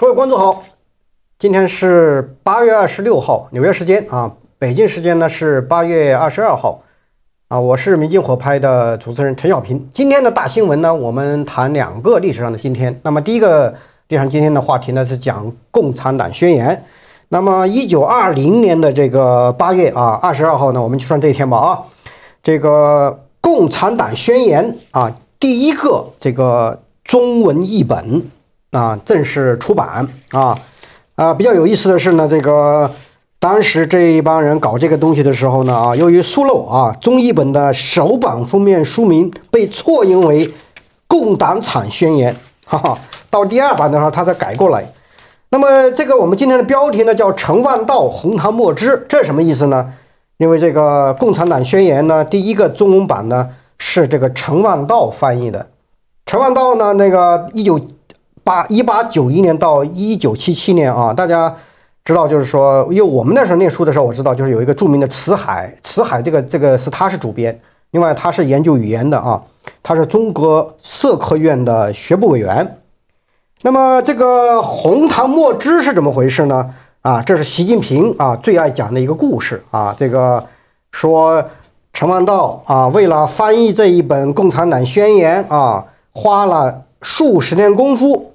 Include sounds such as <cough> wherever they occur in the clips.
各位观众好，今天是八月二十六号纽约时间啊，北京时间呢是八月二十二号啊。我是《明镜火拍》的主持人陈小平。今天的大新闻呢，我们谈两个历史上的今天。那么第一个历史上今天的话题呢，是讲《共产党宣言》。那么一九二零年的这个八月啊，二十二号呢，我们就算这一天吧啊。这个《共产党宣言》啊，第一个这个中文译本。啊，正式出版啊，啊，比较有意思的是呢，这个当时这一帮人搞这个东西的时候呢，啊，由于疏漏啊，中译本的首版封面书名被错应为《共产党宣言》，哈哈，到第二版的时候他才改过来。那么这个我们今天的标题呢叫“陈万道红糖墨汁”，这什么意思呢？因为这个《共产党宣言》呢，第一个中文版呢是这个陈万道翻译的。陈万道呢，那个一九。八一八九一年到一九七七年啊，大家知道，就是说，因为我们那时候念书的时候，我知道，就是有一个著名的《辞海》，《辞海》这个这个是他是主编，另外他是研究语言的啊，他是中国社科院的学部委员。那么这个红糖墨汁是怎么回事呢？啊，这是习近平啊最爱讲的一个故事啊，这个说陈望道啊，为了翻译这一本《共产党宣言》啊，花了数十年功夫。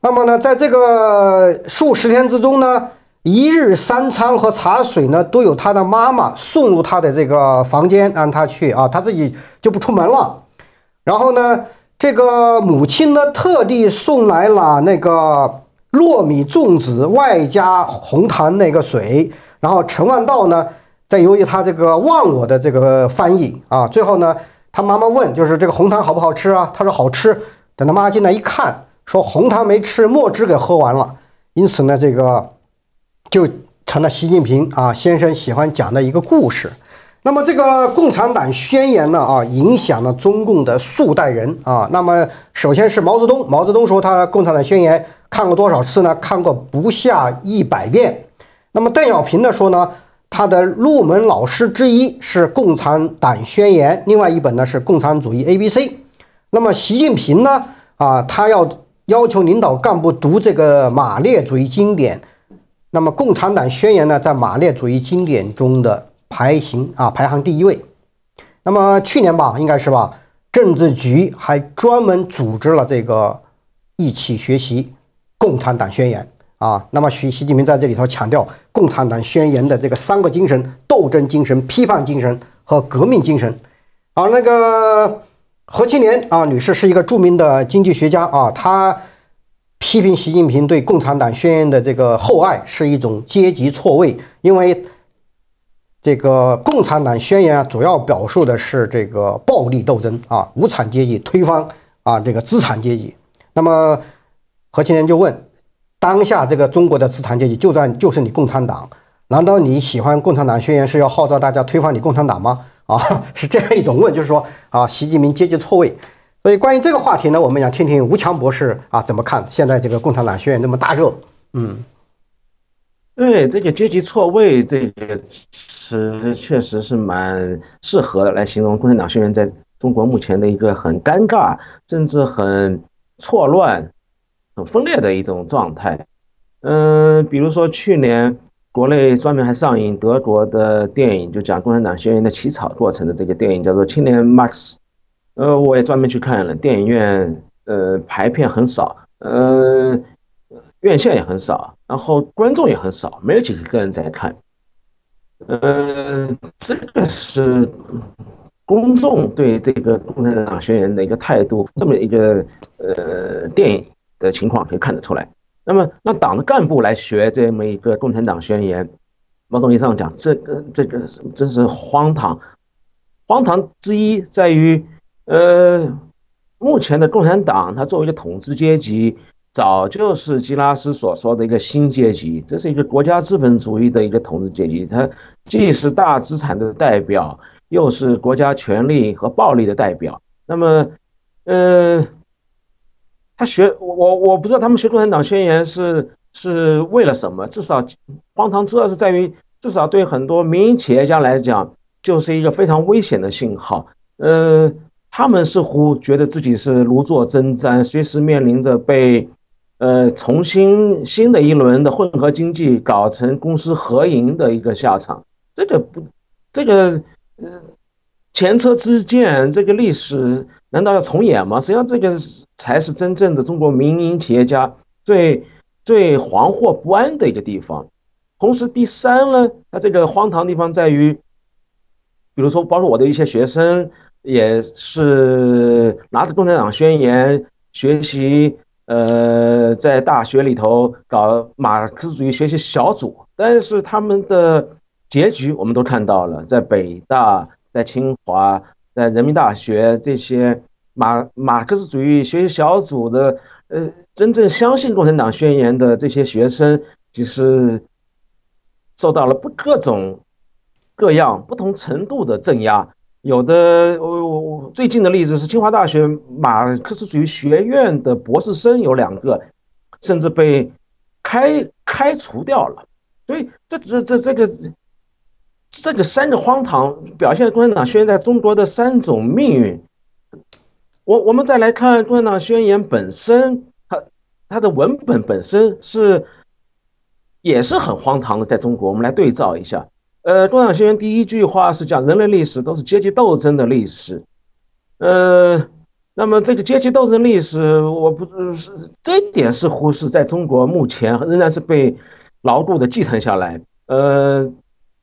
那么呢，在这个数十天之中呢，一日三餐和茶水呢，都有他的妈妈送入他的这个房间，让他去啊，他自己就不出门了。然后呢，这个母亲呢，特地送来了那个糯米粽子，外加红糖那个水。然后陈万道呢，在由于他这个忘我的这个翻译啊，最后呢，他妈妈问，就是这个红糖好不好吃啊？他说好吃。等他妈进来一看。说红糖没吃，墨汁给喝完了，因此呢，这个就成了习近平啊先生喜欢讲的一个故事。那么这个《共产党宣言》呢啊，影响了中共的数代人啊。那么首先是毛泽东，毛泽东说他《共产党宣言》看过多少次呢？看过不下一百遍。那么邓小平呢说呢，他的入门老师之一是《共产党宣言》，另外一本呢是《共产主义 ABC》。那么习近平呢啊，他要。要求领导干部读这个马列主义经典，那么《共产党宣言》呢，在马列主义经典中的排行啊，排行第一位。那么去年吧，应该是吧，政治局还专门组织了这个一起学习《共产党宣言》啊。那么习习近平在这里头强调，《共产党宣言》的这个三个精神：斗争精神、批判精神和革命精神。好，那个。何青莲啊，女士是一个著名的经济学家啊，她批评习近平对《共产党宣言》的这个厚爱是一种阶级错位，因为这个《共产党宣言》啊，主要表述的是这个暴力斗争啊，无产阶级推翻啊这个资产阶级。那么何青莲就问：当下这个中国的资产阶级就算就是你共产党，难道你喜欢《共产党宣言》是要号召大家推翻你共产党吗？啊，<laughs> 是这样一种问，就是说啊，习近平阶级错位，所以关于这个话题呢，我们想听听吴强博士啊怎么看现在这个共产党宣言那么大热？嗯，对，这个阶级错位这个是确实是蛮适合来形容共产党宣言在中国目前的一个很尴尬，甚至很错乱、很分裂的一种状态。嗯，比如说去年。国内专门还上映德国的电影，就讲共产党宣言的起草过程的这个电影叫做《青年 Max》。呃，我也专门去看了，电影院呃排片很少，呃，院线也很少，然后观众也很少，没有几个人在看，嗯，这个是公众对这个共产党宣言的一个态度，这么一个呃电影的情况可以看得出来。那么让党的干部来学这么一个《共产党宣言》，某种意义上讲，这个这个真是荒唐。荒唐之一在于，呃，目前的共产党，它作为一个统治阶级，早就是基拉斯所说的一个新阶级，这是一个国家资本主义的一个统治阶级，它既是大资产的代表，又是国家权力和暴力的代表。那么，呃。他学我，我不知道他们学《共产党宣言》是是为了什么。至少，荒唐之二是在于，至少对很多民营企业家来讲，就是一个非常危险的信号。呃，他们似乎觉得自己是如坐针毡，随时面临着被呃重新新的一轮的混合经济搞成公私合营的一个下场。这个不，这个呃。前车之鉴，这个历史难道要重演吗？实际上，这个才是真正的中国民营企业家最最惶惑不安的一个地方。同时，第三呢，它这个荒唐地方在于，比如说，包括我的一些学生也是拿着《共产党宣言》学习，呃，在大学里头搞马克思主义学习小组，但是他们的结局我们都看到了，在北大。在清华，在人民大学这些马马克思主义学习小组的，呃，真正相信《共产党宣言》的这些学生，其实受到了不各种各样、不同程度的镇压。有的，我我我最近的例子是清华大学马克思主义学院的博士生有两个，甚至被开开除掉了。所以，这这这这个。这个三个荒唐表现了共产党宣言在中国的三种命运。我我们再来看《共产党宣言》本身，它它的文本本身是也是很荒唐的。在中国，我们来对照一下。呃，《共产党宣言》第一句话是讲人类历史都是阶级斗争的历史。呃，那么这个阶级斗争历史，我不是这一点似乎是在中国目前仍然是被牢固的继承下来。呃。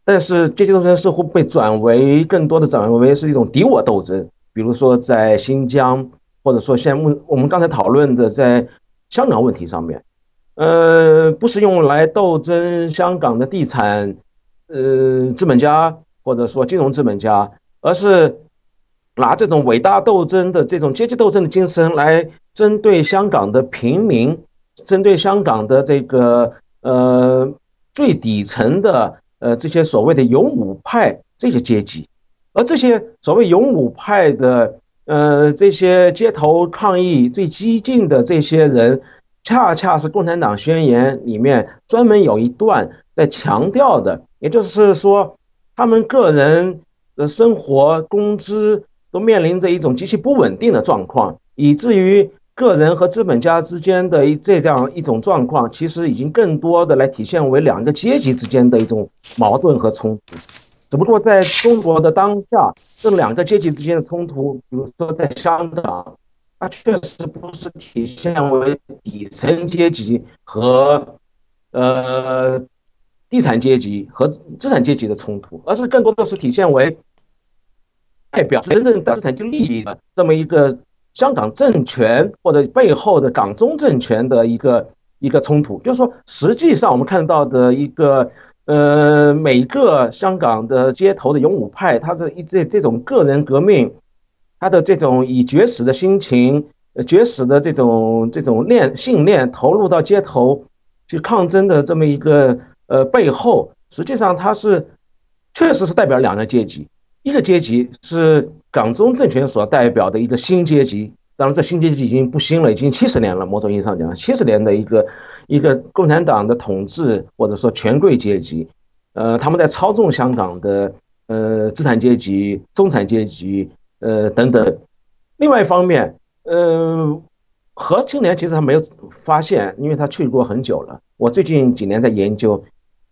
但是阶级斗争似乎被转为更多的转为是一种敌我斗争，比如说在新疆，或者说像目我们刚才讨论的在香港问题上面，呃，不是用来斗争香港的地产，呃，资本家或者说金融资本家，而是拿这种伟大斗争的这种阶级斗争的精神来针对香港的平民，针对香港的这个呃最底层的。呃，这些所谓的勇武派这些阶级，而这些所谓勇武派的，呃，这些街头抗议最激进的这些人，恰恰是《共产党宣言》里面专门有一段在强调的，也就是说，他们个人的生活工资都面临着一种极其不稳定的状况，以至于。个人和资本家之间的这样一种状况，其实已经更多的来体现为两个阶级之间的一种矛盾和冲突。只不过在中国的当下，这两个阶级之间的冲突，比如说在香港，它确实不是体现为底层阶级和呃地产阶级和资产阶级的冲突，而是更多的是体现为代表真正资产阶级利益的这么一个。香港政权或者背后的港中政权的一个一个冲突，就是说，实际上我们看到的一个，呃，每个香港的街头的勇武派，他这一这这种个人革命，他的这种以绝死的心情、绝死的这种这种练信念，投入到街头去抗争的这么一个，呃，背后，实际上他是确实是代表两个阶级。一个阶级是港中政权所代表的一个新阶级，当然这新阶级已经不新了，已经七十年了。某种意义上讲，七十年的一个一个共产党的统治，或者说权贵阶级，呃，他们在操纵香港的呃资产阶级、中产阶级呃等等。另外一方面，呃，何青莲其实还没有发现，因为他去过很久了。我最近几年在研究，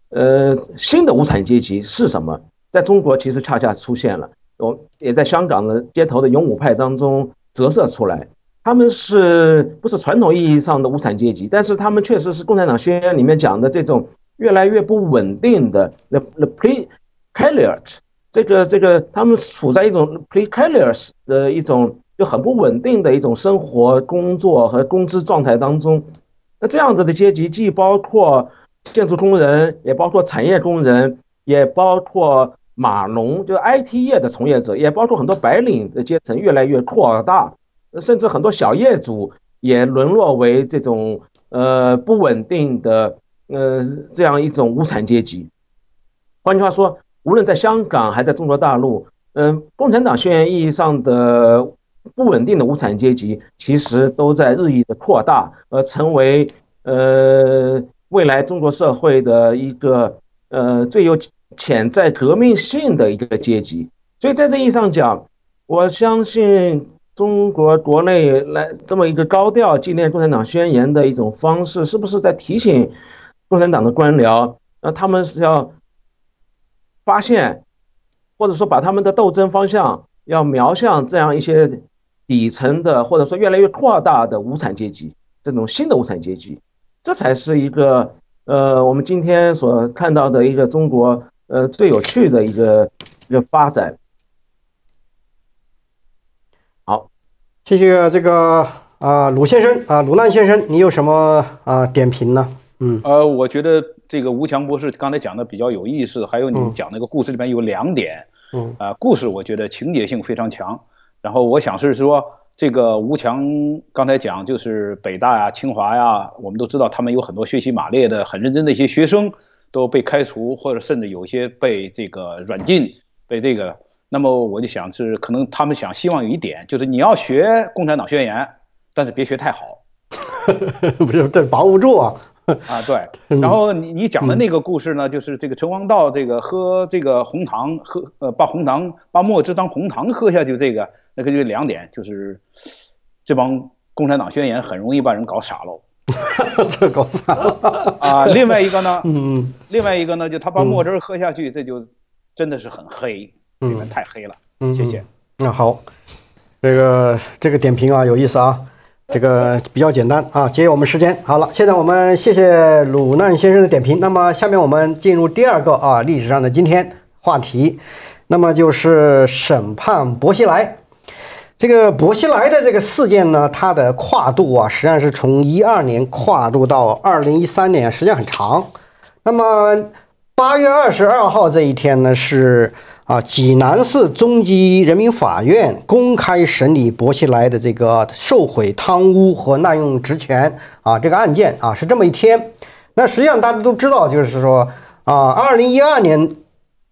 呃，新的无产阶级是什么。在中国，其实恰恰出现了，我也在香港的街头的勇武派当中折射出来。他们是不是传统意义上的无产阶级？但是他们确实是共产党宣言里面讲的这种越来越不稳定的 the precarious 这个这个，他们处在一种 precarious 的一种就很不稳定的一种生活、工作和工资状态当中。那这样子的阶级，既包括建筑工人，也包括产业工人，也包括。码农就 IT 业的从业者，也包括很多白领的阶层，越来越扩大，甚至很多小业主也沦落为这种呃不稳定的呃这样一种无产阶级。换句话说，无论在香港还在中国大陆，嗯，共产党宣言意义上的不稳定的无产阶级，其实都在日益的扩大，而成为呃未来中国社会的一个呃最有。潜在革命性的一个阶级，所以在这意义上讲，我相信中国国内来这么一个高调纪念《共产党宣言》的一种方式，是不是在提醒共产党的官僚，那他们是要发现，或者说把他们的斗争方向要瞄向这样一些底层的，或者说越来越扩大的无产阶级这种新的无产阶级，这才是一个呃，我们今天所看到的一个中国。呃，最有趣的一个一个发展。好，谢谢这个啊，鲁先生啊，鲁楠先生，你有什么啊点评呢？嗯，呃，我觉得这个吴强博士刚才讲的比较有意思，还有你讲那个故事里面有两点，嗯，啊，故事我觉得情节性非常强。然后我想是说，这个吴强刚才讲就是北大呀、清华呀，我们都知道他们有很多学习马列的很认真的一些学生。都被开除，或者甚至有些被这个软禁，被这个。那么我就想是，可能他们想希望有一点，就是你要学《共产党宣言》，但是别学太好，<laughs> 不是，把握不住啊啊，对。<laughs> 然后你你讲的那个故事呢，就是这个陈光道这个喝这个红糖，喝呃把红糖把墨汁当红糖喝下去，这个那个就两点，就是这帮《共产党宣言》很容易把人搞傻喽。哈哈，这高三啊，另外一个呢，<laughs> 嗯，另外一个呢，就他把墨汁喝下去，这就真的是很黑，里面太黑了。嗯，谢谢。那好，这个这个点评啊，有意思啊，这个比较简单啊，节约我们时间。好了，现在我们谢谢鲁难先生的点评。那么下面我们进入第二个啊历史上的今天话题，那么就是审判薄熙来。这个薄熙来的这个事件呢，它的跨度啊，实际上是从一二年跨度到二零一三年，时间很长。那么八月二十二号这一天呢，是啊，济南市中级人民法院公开审理薄熙来的这个受贿、贪污和滥用职权啊这个案件啊，是这么一天。那实际上大家都知道，就是说啊，二零一二年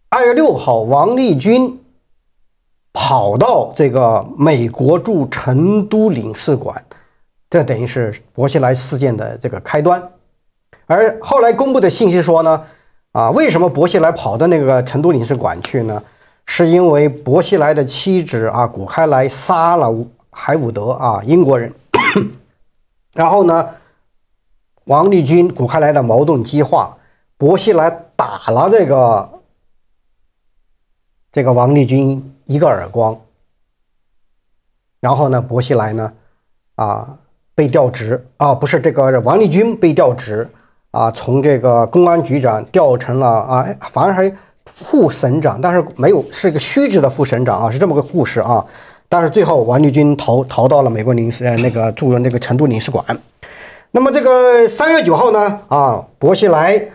二月六号，王立军。跑到这个美国驻成都领事馆，这等于是薄熙来事件的这个开端。而后来公布的信息说呢，啊，为什么薄熙来跑到那个成都领事馆去呢？是因为薄熙来的妻子啊，古开来杀了海伍德啊，英国人。<coughs> 然后呢，王立军、古开来的矛盾激化，薄熙来打了这个。这个王立军一个耳光，然后呢，薄熙来呢，啊，被调职啊，不是这个王立军被调职啊，从这个公安局长调成了啊，反而还副省长，但是没有是个虚职的副省长啊，是这么个故事啊。但是最后王立军逃逃到了美国领事，呃，那个驻那个成都领事馆。那么这个三月九号呢，啊，薄熙来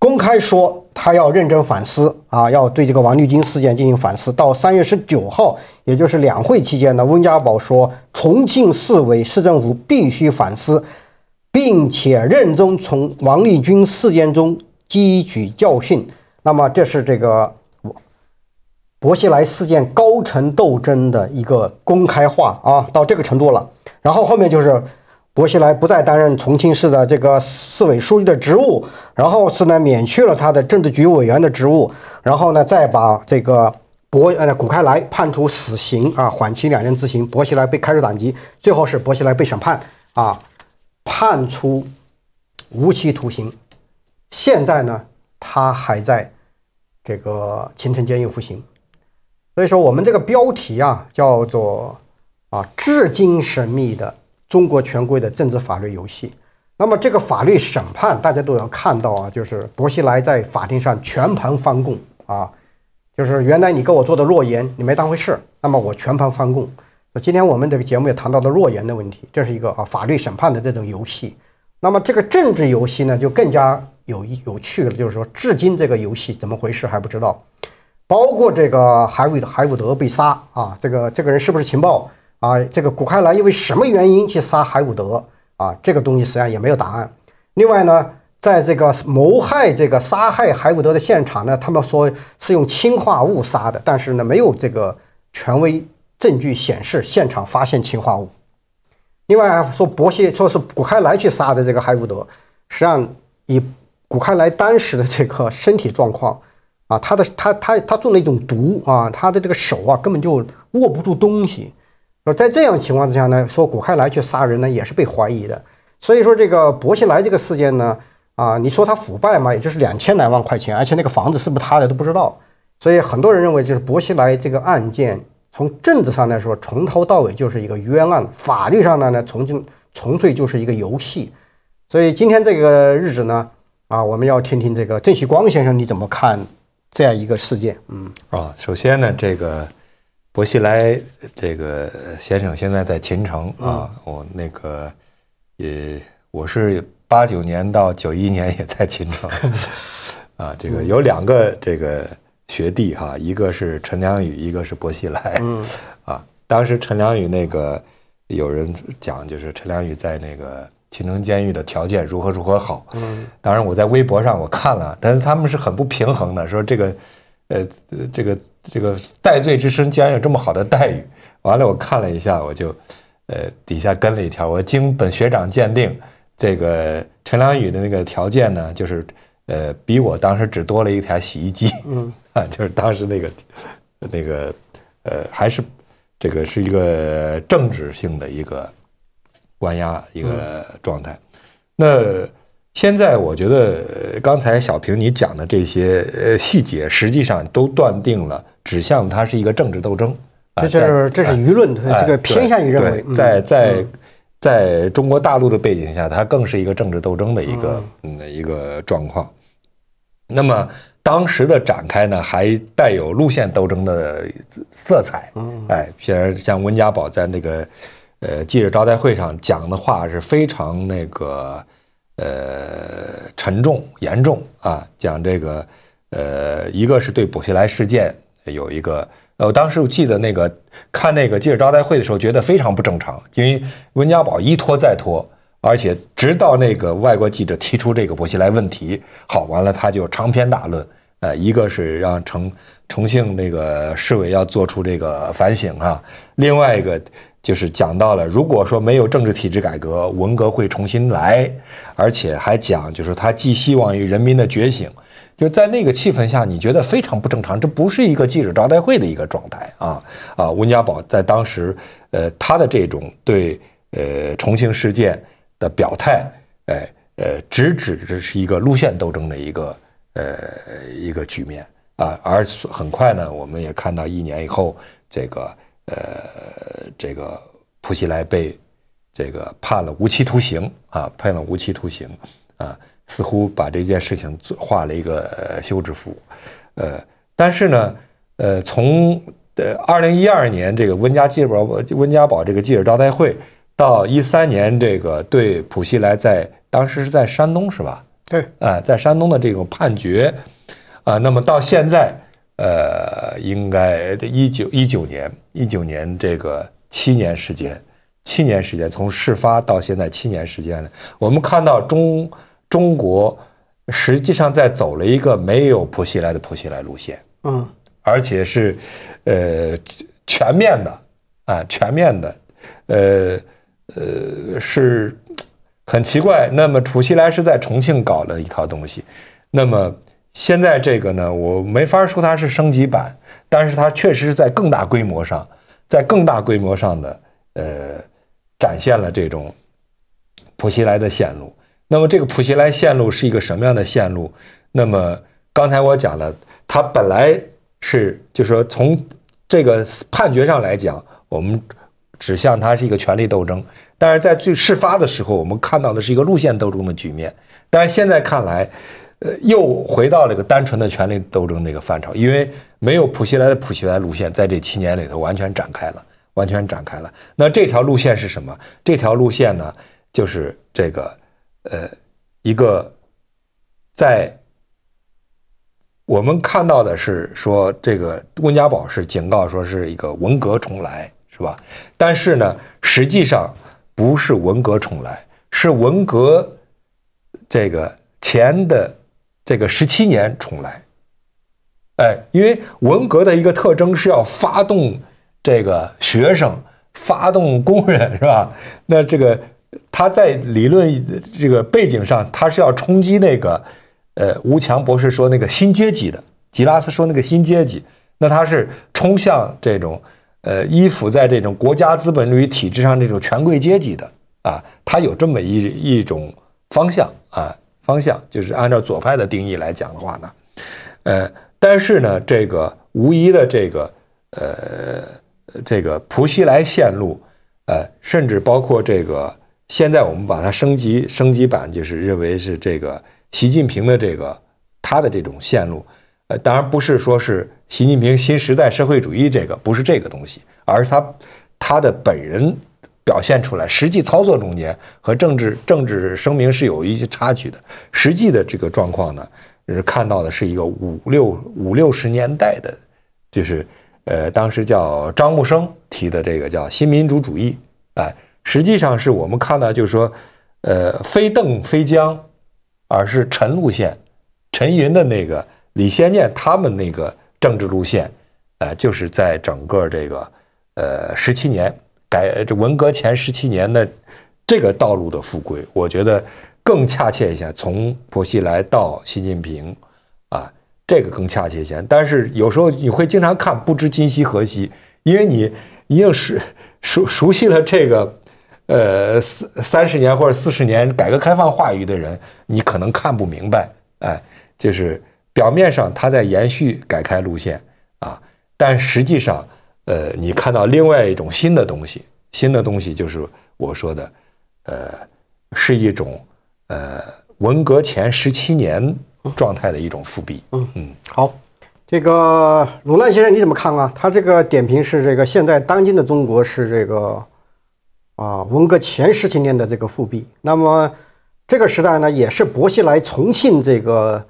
公开说。他要认真反思啊，要对这个王立军事件进行反思。到三月十九号，也就是两会期间呢，温家宝说，重庆市委市政府必须反思，并且认真从王立军事件中汲取教训。那么，这是这个薄熙来事件高层斗争的一个公开化啊，到这个程度了。然后后面就是。薄熙来不再担任重庆市的这个市委书记的职务，然后是呢免去了他的政治局委员的职务，然后呢再把这个薄呃古开来判处死刑啊，缓期两年执行，薄熙来被开除党籍，最后是薄熙来被审判啊，判处无期徒刑，现在呢他还在这个秦城监狱服刑，所以说我们这个标题啊叫做啊至今神秘的。中国权贵的政治法律游戏，那么这个法律审判，大家都要看到啊，就是薄熙来在法庭上全盘翻供啊，就是原来你给我做的诺言，你没当回事，那么我全盘翻供。那今天我们这个节目也谈到了诺言的问题，这是一个啊法律审判的这种游戏。那么这个政治游戏呢，就更加有有趣了，就是说，至今这个游戏怎么回事还不知道，包括这个海伍海伍德被杀啊，这个这个人是不是情报？啊，这个古克莱因为什么原因去杀海伍德啊？这个东西实际上也没有答案。另外呢，在这个谋害这个杀害海伍德的现场呢，他们说是用氰化物杀的，但是呢，没有这个权威证据显示现场发现氰化物。另外说，伯谢说是古开来去杀的这个海伍德，实际上以古开来当时的这个身体状况啊，他的他他他中了一种毒啊，他的这个手啊根本就握不住东西。在这样情况之下呢，说古汉来去杀人呢，也是被怀疑的。所以说这个薄熙来这个事件呢，啊，你说他腐败嘛，也就是两千来万块钱，而且那个房子是不是他的都不知道。所以很多人认为，就是薄熙来这个案件，从政治上来说，从头到尾就是一个冤案。法律上呢，呢，从就纯粹就是一个游戏。所以今天这个日子呢，啊，我们要听听这个郑旭光先生你怎么看这样一个事件。嗯，啊，首先呢，这个。薄熙来这个先生现在在秦城啊，我那个，也我是八九年到九一年也在秦城，<laughs> 啊，这个有两个这个学弟哈，一个是陈良宇，一个是薄熙来，<laughs> 啊，当时陈良宇那个有人讲就是陈良宇在那个秦城监狱的条件如何如何好，嗯，当然我在微博上我看了，但是他们是很不平衡的，说这个，呃，这个。这个戴罪之身，竟然有这么好的待遇，<laughs> 完了，我看了一下，我就，呃，底下跟了一条，我经本学长鉴定，这个陈良宇的那个条件呢，就是，呃，比我当时只多了一台洗衣机，嗯，啊，<laughs> 就是当时那个，那个，呃，还是，这个是一个政治性的一个关押一个状态。那现在我觉得，刚才小平你讲的这些呃细节，实际上都断定了。指向它是一个政治斗争，这是这是舆论这个偏向于认为，在在，在中国大陆的背景下，它更是一个政治斗争的一个嗯一个状况。那么当时的展开呢，还带有路线斗争的色彩。哎，譬如像温家宝在那个呃记者招待会上讲的话是非常那个呃沉重严重啊，讲这个呃一个是对薄熙来事件。有一个，呃，当时我记得那个看那个记者招待会的时候，觉得非常不正常，因为温家宝一拖再拖，而且直到那个外国记者提出这个薄熙来问题，好，完了他就长篇大论，呃，一个是让重重庆那个市委要做出这个反省啊，另外一个就是讲到了，如果说没有政治体制改革，文革会重新来，而且还讲就是他寄希望于人民的觉醒。就在那个气氛下，你觉得非常不正常，这不是一个记者招待会的一个状态啊啊！温家宝在当时，呃，他的这种对呃重庆事件的表态，哎呃，直指这是一个路线斗争的一个呃一个局面啊。而很快呢，我们也看到一年以后，这个呃这个普希莱被这个判了无期徒刑啊，判了无期徒刑啊。似乎把这件事情做画了一个休止符，呃，但是呢，呃，从呃二零一二年这个温家记尔温家宝这个记者招待会，到一三年这个对普希莱在当时是在山东是吧？对，啊，在山东的这种判决，啊，那么到现在，呃，应该一九一九年一九年这个七年时间，七年时间，从事发到现在七年时间了，我们看到中。中国实际上在走了一个没有普希莱的普希莱路线，嗯，而且是，呃，全面的，啊，全面的，呃，呃，是，很奇怪。那么普希莱是在重庆搞了一套东西，那么现在这个呢，我没法说它是升级版，但是它确实是在更大规模上，在更大规模上的，呃，展现了这种普希莱的线路。那么这个普希莱线路是一个什么样的线路？那么刚才我讲了，它本来是就是说从这个判决上来讲，我们指向它是一个权力斗争。但是在最事发的时候，我们看到的是一个路线斗争的局面。但是现在看来，呃，又回到一个单纯的权力斗争这个范畴，因为没有普希莱的普希莱路线，在这七年里头完全展开了，完全展开了。那这条路线是什么？这条路线呢，就是这个。呃，一个，在我们看到的是说，这个温家宝是警告说是一个文革重来，是吧？但是呢，实际上不是文革重来，是文革这个前的这个十七年重来。哎，因为文革的一个特征是要发动这个学生，发动工人，是吧？那这个。他在理论这个背景上，他是要冲击那个，呃，吴强博士说那个新阶级的，吉拉斯说那个新阶级，那他是冲向这种，呃，依附在这种国家资本主义体制上这种权贵阶级的啊，他有这么一一种方向啊，方向就是按照左派的定义来讲的话呢，呃，但是呢，这个无疑的这个，呃，这个普希莱线路，呃，甚至包括这个。现在我们把它升级升级版，就是认为是这个习近平的这个他的这种线路，呃，当然不是说是习近平新时代社会主义这个不是这个东西，而是他他的本人表现出来实际操作中间和政治政治声明是有一些差距的。实际的这个状况呢，是看到的是一个五六五六十年代的，就是呃，当时叫张木生提的这个叫新民主主义，哎。实际上是我们看到，就是说，呃，非邓非江，而是陈路线、陈云的那个李先念他们那个政治路线，呃，就是在整个这个呃十七年改这文革前十七年的这个道路的复归。我觉得更恰切一些，从薄熙来到习近平，啊，这个更恰切一些。但是有时候你会经常看不知今夕何夕，因为你已经是熟熟悉了这个。呃，四三十年或者四十年改革开放话语的人，你可能看不明白，哎，就是表面上他在延续改开路线啊，但实际上，呃，你看到另外一种新的东西，新的东西就是我说的，呃，是一种呃文革前十七年状态的一种复辟。嗯嗯，好，这个鲁难先生你怎么看啊？他这个点评是这个现在当今的中国是这个。啊，文革前十几年的这个复辟，那么这个时代呢，也是薄熙来重庆这个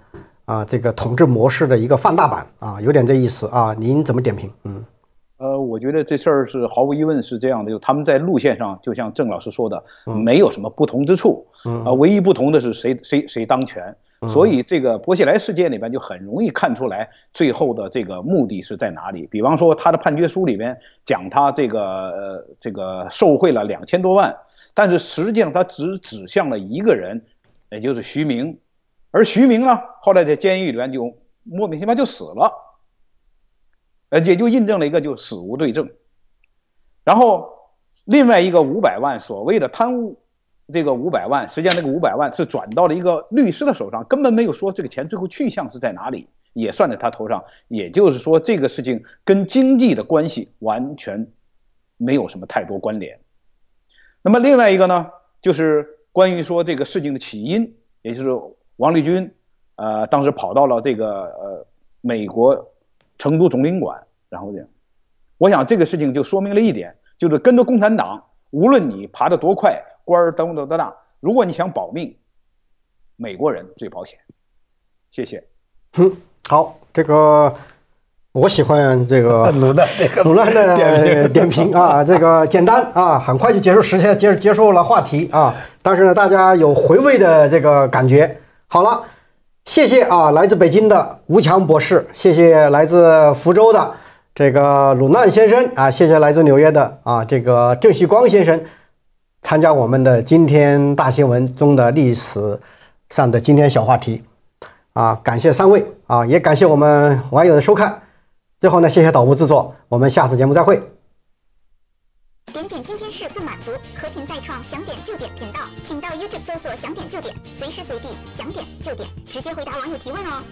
啊这个统治模式的一个放大版啊，有点这意思啊。您怎么点评？嗯，呃，我觉得这事儿是毫无疑问是这样的，就他们在路线上，就像郑老师说的，没有什么不同之处，啊，唯一不同的是谁谁谁当权。所以这个薄熙来事件里边就很容易看出来最后的这个目的是在哪里。比方说他的判决书里边讲他这个呃这个受贿了两千多万，但是实际上他只指向了一个人，也就是徐明，而徐明呢后来在监狱里边就莫名其妙就死了，呃也就印证了一个就死无对证。然后另外一个五百万所谓的贪污。这个五百万，实际上那个五百万是转到了一个律师的手上，根本没有说这个钱最后去向是在哪里，也算在他头上。也就是说，这个事情跟经济的关系完全没有什么太多关联。那么另外一个呢，就是关于说这个事情的起因，也就是王立军，呃，当时跑到了这个呃美国成都总领馆，然后呢，我想这个事情就说明了一点，就是跟着共产党，无论你爬得多快。官儿当等等大，如果你想保命，美国人最保险。谢谢。嗯，好，这个我喜欢这个 <laughs> 鲁南的鲁南的点评啊，这个简单啊，很快就结束时间结结束了话题啊，但是呢，大家有回味的这个感觉。好了，谢谢啊，来自北京的吴强博士，谢谢来自福州的这个鲁难先生啊，谢谢来自纽约的啊这个郑旭光先生。参加我们的今天大新闻中的历史上的今天小话题，啊，感谢三位，啊，也感谢我们网友的收看。最后呢，谢谢导播制作，我们下次节目再会。点点今天是不满足，和平再创，想点就点，频道，请到 YouTube 搜索“想点就点”，随时随地想点就点，直接回答网友提问哦。